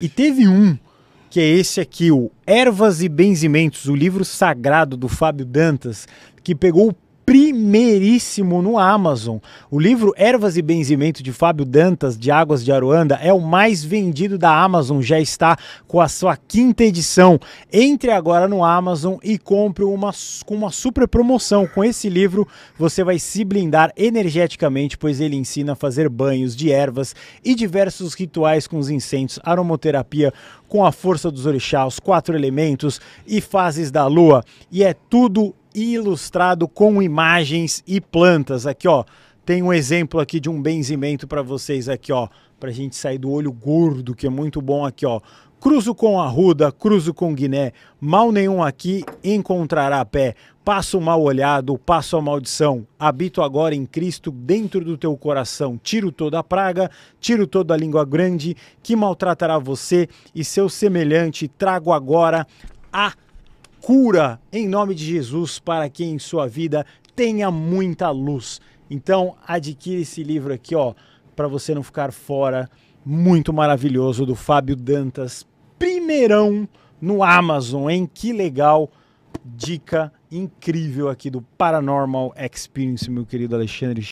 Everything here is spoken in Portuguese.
E teve um, que é esse aqui, o Ervas e Benzimentos, o livro sagrado do Fábio Dantas, que pegou o primeiríssimo no Amazon. O livro Ervas e Benzimento de Fábio Dantas, de Águas de Aruanda, é o mais vendido da Amazon, já está com a sua quinta edição. Entre agora no Amazon e compre uma, com uma super promoção. Com esse livro, você vai se blindar energeticamente, pois ele ensina a fazer banhos de ervas e diversos rituais com os incensos, aromoterapia com a força dos orixás, os quatro elementos e fases da lua. E é tudo ilustrado com imagens e plantas. Aqui, ó, tem um exemplo aqui de um benzimento para vocês aqui, ó, para a gente sair do olho gordo, que é muito bom aqui, ó. Cruzo com Arruda, cruzo com Guiné, mal nenhum aqui encontrará pé. Passo mal olhado, passo a maldição. Habito agora em Cristo dentro do teu coração. Tiro toda a praga, tiro toda a língua grande que maltratará você e seu semelhante. Trago agora a cura em nome de Jesus para que em sua vida tenha muita luz. Então, adquire esse livro aqui, ó, para você não ficar fora. Muito maravilhoso do Fábio Dantas, primeirão no Amazon, hein? Que legal. Dica incrível aqui do Paranormal Experience, meu querido Alexandre